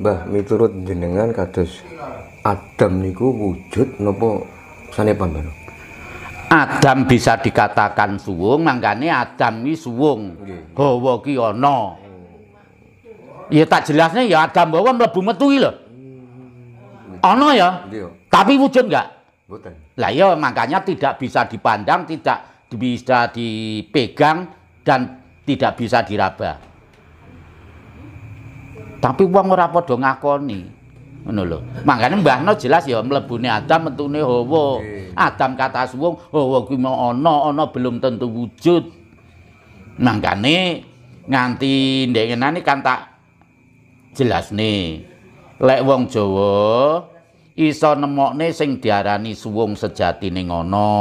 Mbah miturut jenengan kados Adam niku wujud nopo sane Mbah? Adam bisa dikatakan suwung, mangkane Adam ini suwung. Hawa ki ana. Ya tak jelasnya ya Adam bawa mlebu metu iki lho. Hmm. Ana ya? ya? Tapi wujud enggak? Mboten. Lah ya makanya tidak bisa dipandang, tidak bisa dipegang dan tidak bisa diraba. Tapi wong ora padha ngakoni. ngono lho. Mbah No jelas ya mlebune Adam metune Hawa. Adam kata suwung, Hawa kuwi ana, ana belum tentu wujud. Mangkane nganti ndengenane kan tak nih. Lek wong Jawa iso nemokne sing diarani suwung sejatine ngono.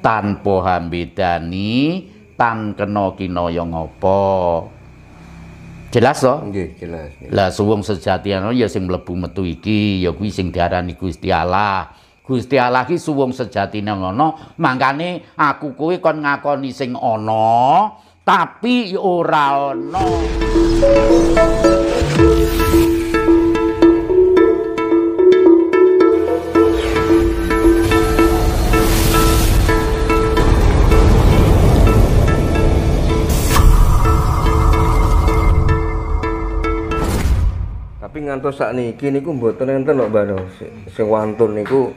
Tanpa hambedani, tan kena kinaya ngapa. jelas toh? Nggih, yeah, jelas. Lah yeah. suwung sejatiane ya sing mlebu metu iki ya kuwi sing diarani Gusti Allah. Gusti Allah ki suwung sejatine ngono, mangkane aku kuwi kon ngakoni sing ana tapi ora ana. ngantos sakniki niku mboten enten kok Mbak sing wantun niku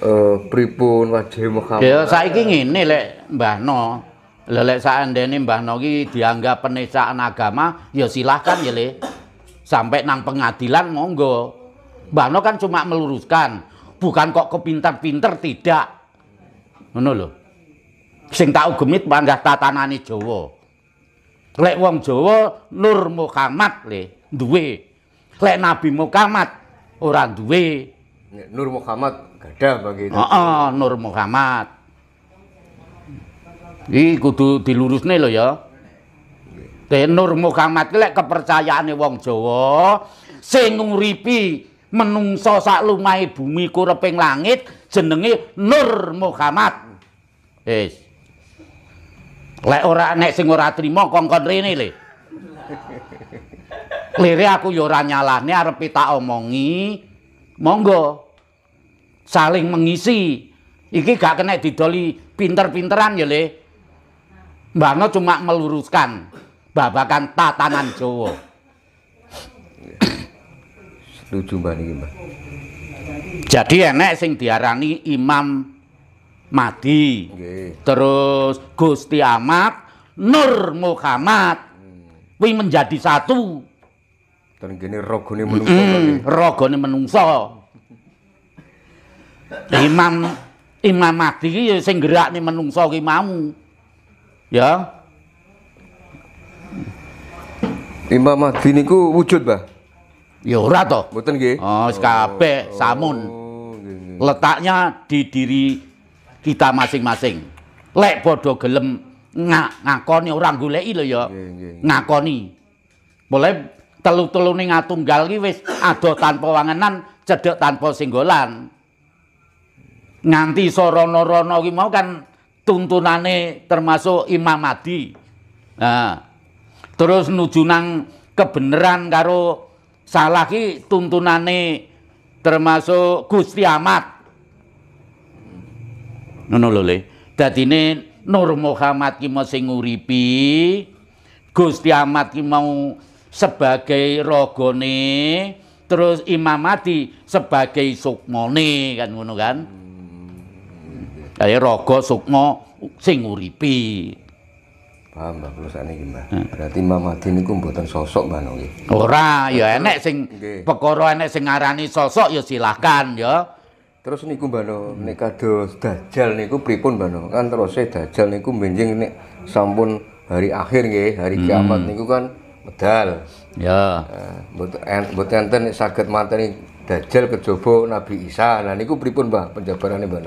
eh pripun wajib mekawin. Ya saiki ngene lek Mbah No. Lelek seandainya Mbah No ki dianggap penistaan agama, ya silahkan ya le. Sampai nang pengadilan monggo. Mbah No kan cuma meluruskan, bukan kok kepintar pinter tidak. Ngono lho. Sing tak ugemit panjah tatanane Jawa. Lek wong Jawa Nur Muhammad le duwe lek Nabi Muhammad ora duwe Nur Muhammad gadah bagi itu. Nur Muhammad. Iki kudu dilurusne lho ya. Te Nur Muhammad lek kepercayaane wong Jawa sing nguripi menungsa sak lumahe bumi kureping langit jenenge Nur Muhammad. Wis. Lek ora nek sing ora trima kongkon rene lho. Lere aku yo nyalane arep kita omongi. Monggo saling mengisi. Iki gak kena didoli pinter-pinteran ya, Le. Mbakno cuma meluruskan babakan tatanan Jawa. Setuju Mbak ini Mbak. Jadi enek sing diarani Imam Madi. Okay. Terus Gusti Ahmad Nur Muhammad. Wih menjadi satu. Ten gene ragane menungso. Ragane menungso. Imam Imam Mahdi ki ya sing gerakne menungso ki mau. Ya. Imam Mahdi niku wujud, Mbah? Ya ora to. Mboten nggih. Oh, kabeh oh, samun. Oh, Letaknya di diri kita masing-masing. Lek bodoh gelem ngak ngakoni orang goleki lho ya. Ngakoni. Boleh telu-telu ning atunggal iki wis ado tanpa wangenan, cedhek tanpa singgolan. Nganti sarana-rana iki mau kan tuntunane termasuk Imam Adi. terus nuju nang kebenaran karo salah ki tuntunane termasuk Gusti Ahmad. Ngono lho Le. Dadine Nur Muhammad ki mau sing uripi, Gusti Ahmad ki mau sebagai rogone terus imamati sebagai sukmone kan ngono kan hmm. Jadi rogo sukmo sing uripi paham Mbak terus ini gimana hmm. Berarti Mbah Madi niku sosok Mbah nggih. Ora, ya enek sing perkara enek sing ngarani sosok ya silahkan ya. Terus niku Mbah No, nek kados dajal niku pripun Mbah No? Kan terus saya dajal niku benjing nek sampun hari akhir nggih, hari hmm. kiamat niku kan medal. Ya. Eh, mboten enten saged mateni Dajjal kejaba Nabi Isa. nah niku pripun Mbah penjabarane Mbah?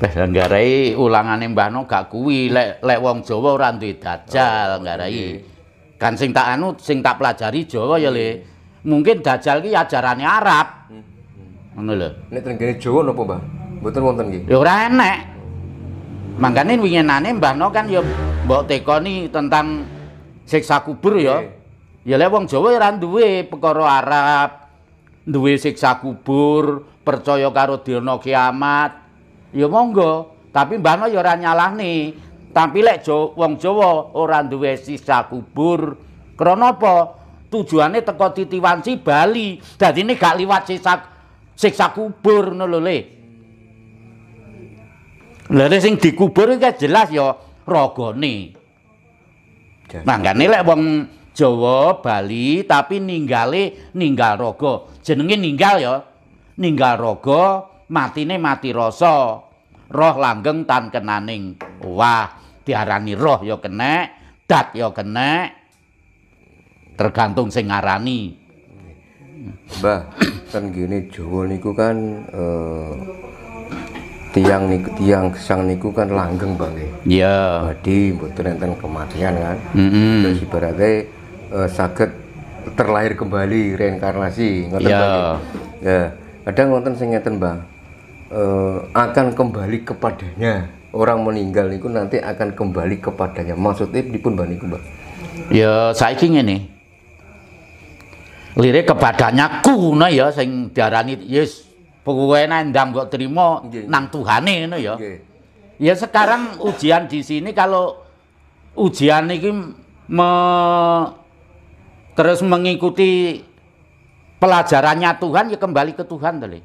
Wes nggarai ulangane Mbah No gak kuwi lek lek wong Jawa ora duwe Dajjal oh, nggarai. Kan sing tak anu sing tak pelajari Jawa ya Le. Mungkin Dajjal ki ajarane Arab. Ngono lho. Nek tenggene Jawa napa Mbah? Mboten wonten nggih. Ya ora enek. Mangkane winginane Mbah No kan ya mbok tekoni tentang siksa kubur ya. Ya lek wong Jawa ora duwe perkara Arab, duwe siksa kubur, percaya karo dina kiamat. Ya monggo, tapi mbahno ya ora nyalahne. Tapi lek wong Jawa ora duwe siksa kubur, krana apa? Tujuane teko titiwan si Bali. Dadine gak liwat siksa siksa kubur ngono lho le. Lah sing dikubur iki jelas ya ragane. Mangkane lek wong wang... Jawa Bali tapi ninggale ninggal rogo jenenge ninggal ya ninggal rogo matine mati rasa roh langgeng tan kenaning wah diarani roh ya kenek dat ya kenek tergantung sing ngarani Mbah kan gini Jawa niku kan uh, tiang niku tiang sang niku kan langgeng banget. Iya. Yeah. Jadi mboten enten kematian kan. Heeh. Mm uh, eh, sakit terlahir kembali reinkarnasi ngoten yeah. ada ya. ya, kadang ngoten sing ngeten uh, akan kembali kepadanya orang meninggal itu nanti akan kembali kepadanya maksudnya dipun pun niku Mbah ya saiki ngene lirik kepadanya kuna ya sing diarani yes kowe nendang kok terima yeah. nang Tuhane ngono ya yeah. ya sekarang ujian di sini kalau ujian ini me terus mengikuti pelajarannya Tuhan ya kembali ke Tuhan tadi.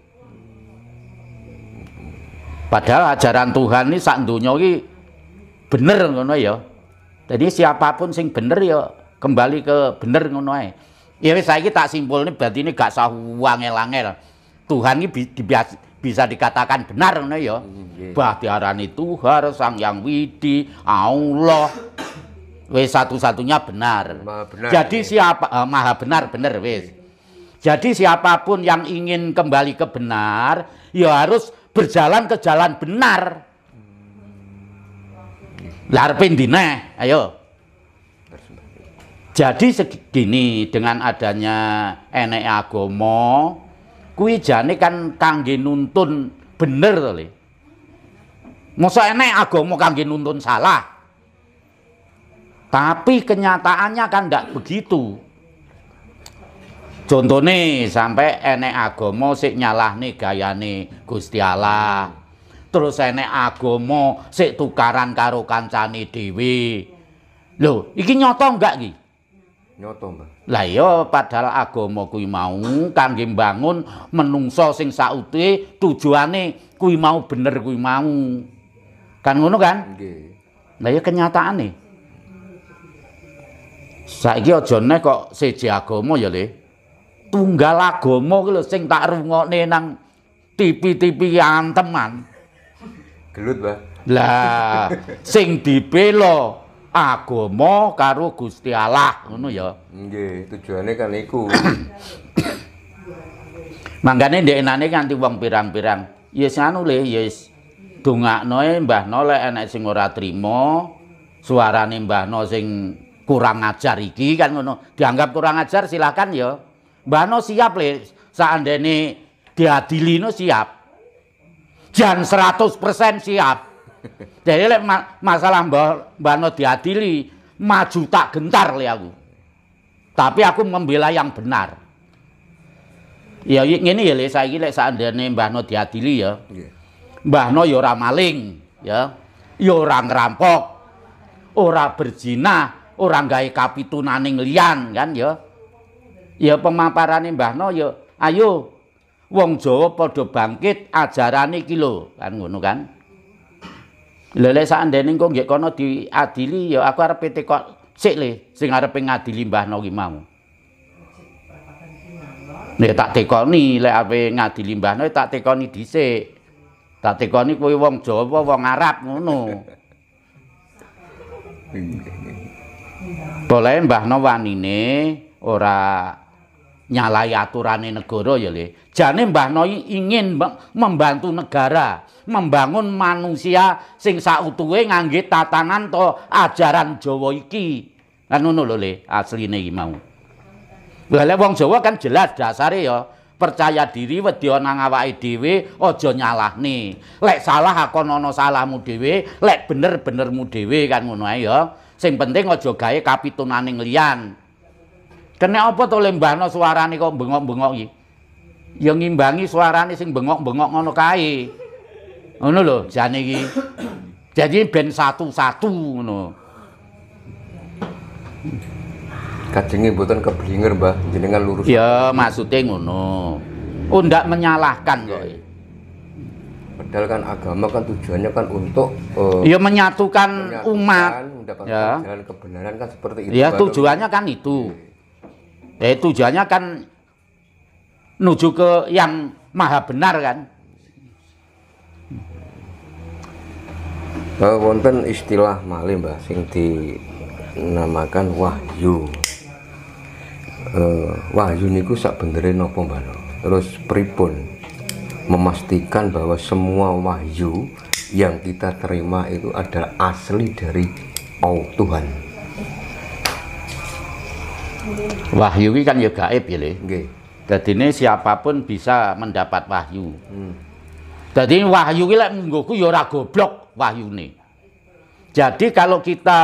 Padahal ajaran Tuhan ini saat dunia ini bener ngono ya. Jadi siapapun sing bener ya kembali ke bener ngono ya Ya wis saiki tak simpulne berarti ini gak sah wangel-angel. Tuhan ini bi bisa dikatakan benar ngono ya. Hmm, iya. Bah diarani Tuhan, Sang Yang Widi, Allah wis satu-satunya benar. benar. Jadi ya. siapa uh, maha benar benar wis. Jadi siapapun yang ingin kembali ke benar, ya harus berjalan ke jalan benar. Hmm. Larpin dina, ayo. Jadi segini dengan adanya enek agomo kui jane kan kangge nuntun bener loh. Masa Mosok enek agama nuntun salah. Tapi kenyataannya kan tidak begitu. Contoh nih sampai enek agomo sik nyalah nih nih Gusti Allah. Terus enek agomo sik tukaran karo kancane dewi. Loh, iki nyoto enggak iki? Nyoto, Mbah. Lah yo iya, padahal agomo kui mau kangge bangun menungso sing saute tujuane kui mau bener kui mau. Kan ngono kan? Nggih. Lah ya kenyataane. Saiki aja kok siji agama ya, Le. Tunggal agama ki lho sing tak rungokne nang TV-TV anteman. Gelut, Mbah. Lah, sing dibela agama karo Gusti Allah, ngono ya. Nggih, tujuane kan iku. Manggane ndek enane kanthi wong pirang-pirang. yes, ya anu Le, ya yes. dongakno e, Mbah nole enek sing ora trima, suarane Mbah No sing kurang ajar iki kan ngono. Dianggap kurang ajar silakan ya. Mbah no siap le seandainya diadili no siap. Jan 100% siap. Jadi le ma masalah Mbah Mbah no diadili maju tak gentar le aku. Tapi aku membela yang benar. Ya ini ya le saya gile seandainya Mbah No diadili ya. Iya. Mbah No yora ya maling ya. yora ya ngerampok. Ora berzina, ora gawe kapitunane liyan kan ya. Ya pemaparane Mbahno ya ayo wong Jawa padha bangkit ajarane iki lho kan ngono kan. Lele sakandene kok nggih kono diadili ya aku arep pete kok sik le sing arep ngadili Mbahno iki mau. Nek tak tekoni lek ape ngadili Mbahno tak tekoni dhisik. Tak tekoni kuwi wong Jawa wong Arab ngono. Boleh mbahno ini ora nyalai aturane negara ya Le. Jane Mbah Noi ingin membantu negara, membangun manusia sing sautuhe ngangge tatanan to ajaran Jawa iki. Kan ngono lho Le, asline iki mau. Lah wong Jawa kan jelas dasare ya percaya diri wedi ana ngawake dhewe aja nyalahne lek salah akon ana salahmu dhewe lek bener benermu dhewe kan ngono ae ya sing penting aja gawe kapitunane nglian kene apa to le mbahno suarane kok bengok-bengok iki ya ngimbangi suarane sing bengok-bengok ngono kae ngono lho jane iki jadi ben satu-satu ngono Kajenge buatan keblinger, Mbah. Jenengan lurus. Ya, maksudnya ngono. Oh, ndak menyalahkan kok. Okay. Iya. Padahal kan agama kan tujuannya kan untuk uh, ya menyatukan, menyatukan umat, mendapatkan ya. jalan kebenaran kan seperti itu. Ya, tujuannya kan itu. Ya, eh, tujuannya kan menuju ke yang maha benar kan. Uh, wonten istilah malih Mbah sing dinamakan wahyu. Wahyu eh, wahyu niku sak benerin nopo mbano terus pripun memastikan bahwa semua wahyu yang kita terima itu adalah asli dari Allah Tuhan wahyu ini kan ya gaib ya jadi ini siapapun bisa mendapat wahyu hmm. jadi wahyu ini like, menggoku ya goblok wahyu ini jadi kalau kita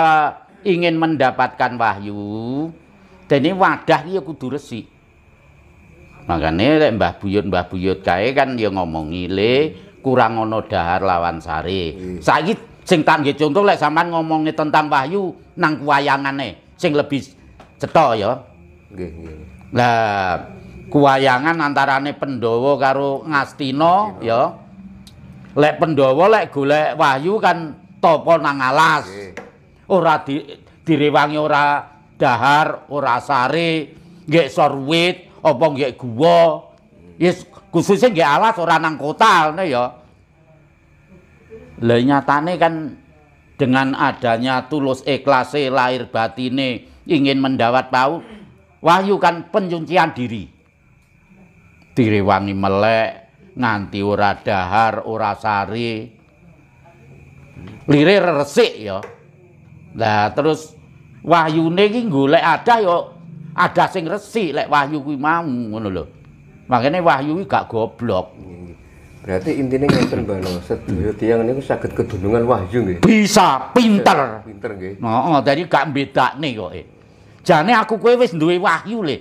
ingin mendapatkan wahyu dene wadah iki ya kudu resik. Makane lek Mbah Buyut Mbah Buyut kae kan ya ngomongi le kurang ana dahar lawan sare. Saiki sing tak nggih contoh lek sampean ngomongi tentang Wahyu nang kuwayangane sing lebih cetha ya. Nggih nggih. kuwayangan antarane Pandhawa karo Ngastina ya. Lek Pandhawa lek golek Wahyu kan tapa nang alas. Ora direwangi ora dahar ora sare nggih sorwit apa nggih guwa yes khususnya nggih alas ora nang kota ngene ya lha nyatane kan dengan adanya tulus ikhlase lahir batine ingin mendawat pau wahyu kan penyucian diri direwangi melek nganti ora dahar ora sari lire resik ya nah terus wahyune iki golek adah yo ada sing resik lek wahyu kuwi mau ngono lho. Makane wahyu kuwi gak goblok. Berarti intine ngoten Bano, sedaya tiyang niku saged kedunungan wahyu nggih. Bisa pinter. Pinter nggih. No, Hooh, dadi gak bedakne kok. Eh. Jane aku kowe wis duwe wahyu le.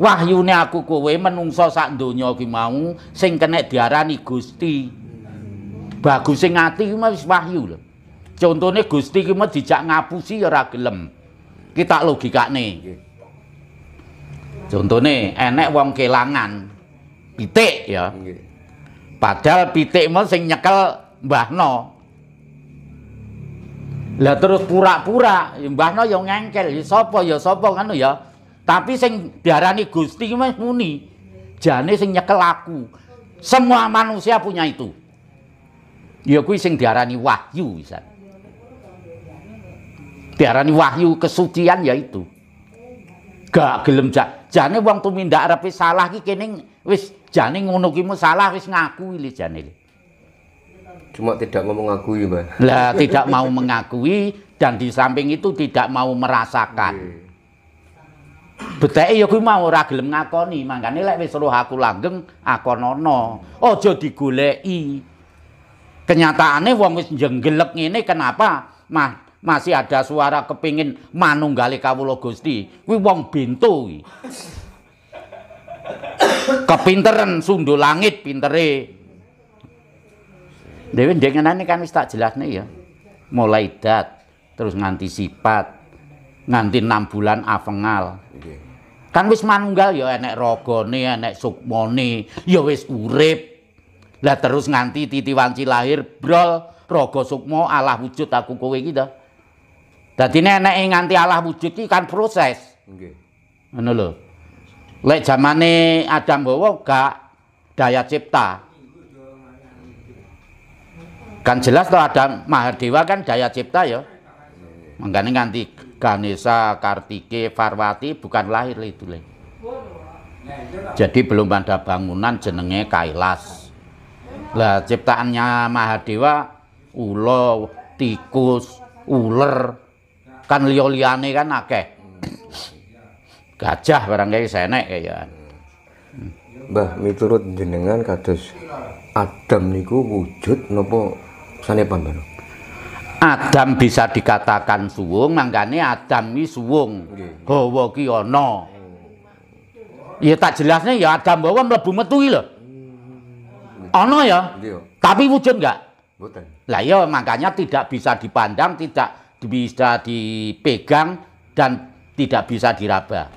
Wahyune aku kowe menungso sak donya kuwi mau sing kenek diarani Gusti. Bagus sing ati kuwi wis wahyu lho. Contohnya Gusti kita dijak ngapusi ya ora gelem. Ki Contohnya enek wong kelangan pitik ya. Padahal pitik mau sing nyekel Mbah No. Lah terus pura-pura ya Mbah No ya ngengkel, ya sopo ya sopo kan ya. Tapi sing diarani Gusti mas muni. Jane sing nyekel aku. Semua manusia punya itu. Ya kuwi sing diarani wahyu diarani wahyu kesucian ya itu, gak gelem jah jane wong tumindak arepe salah ki kene wis jane ngono ki salah wis ngaku li jane cuma tidak mau mengakui mbak lah tidak mau mengakui dan di samping itu tidak mau merasakan iya. beteke ya kuwi mau ora gelem ngakoni mangkane lek wis roh aku langgeng akonono aja digoleki kenyataane wong wis jenggelek ngene kenapa mah masih ada suara kepingin manunggali kawulo Gusti kuwi wong bintu kepinteran sundu langit pintere dengan ini kan tak tak nih ya mulai dat terus nganti sifat nganti enam bulan afengal kan wis manunggal ya enek rogoni enek sukmoni ya wis urip lah terus nganti titi wanci lahir brol rogo sukmo alah wujud aku kowe kita Dadi yang nganti Allah wujud itu kan proses. Nggih. Ngono lho. Lek ini Adam Bawa gak daya cipta. Kan jelas tuh ada Mahadewa kan daya cipta ya. Mangkane nganti Ganesha, Kartike, Farwati bukan lahir itu le. Jadi belum ada bangunan jenenge Kailas. Lah ciptaannya Mahadewa ulo tikus, ular, kan liyo liyane kan akeh. Gajah barang kayak senek kaya. Mbah miturut jenengan kados Adam niku wujud nopo sana baru? Adam bisa dikatakan suwung, mangkane Adam ini suwung. Hawa ki ana. Ya tak jelasnya ya Adam bawa melebu metu iki lho. Ana ya? Tapi wujud enggak? Lah ya makanya tidak bisa dipandang, tidak bisa dipegang dan tidak bisa diraba.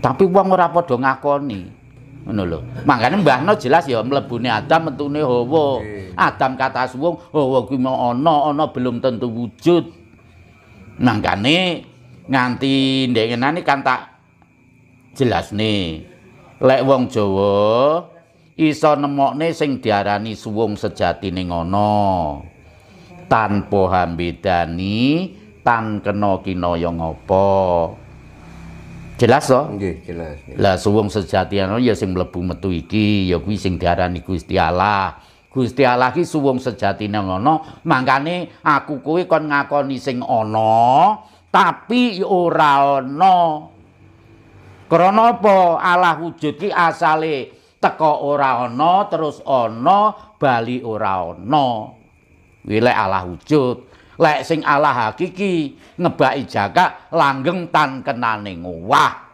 Tapi uang ora padha ngakoni. ngono lho. Mangkane Mbah No jelas ya mlebune Adam metune Hawa. Adam kata suwung, Hawa kuwi ono, ono belum tentu wujud. Mangkane nah, nganti ndengenane kan tak jelas nih Lek wong Jawa iso nemokne sing diarani suwung sejatine ngono. tanpa hambedani tan kena kinaya ngapa jelas to nggih jelas lah suwung sejatiane ya sing mlebu metu iki ya kuwi sing diarani Gusti Allah Gusti Allah ki suwung sejatine ngono mangkane aku kuwi kon ngakoni sing ana tapi ora ana Krono apa Allah wujud ki asale teko ora ana terus ana bali ora ana wilek Allah wujud lek sing Allah hakiki nebaki jaka langgeng tan kenane ngowah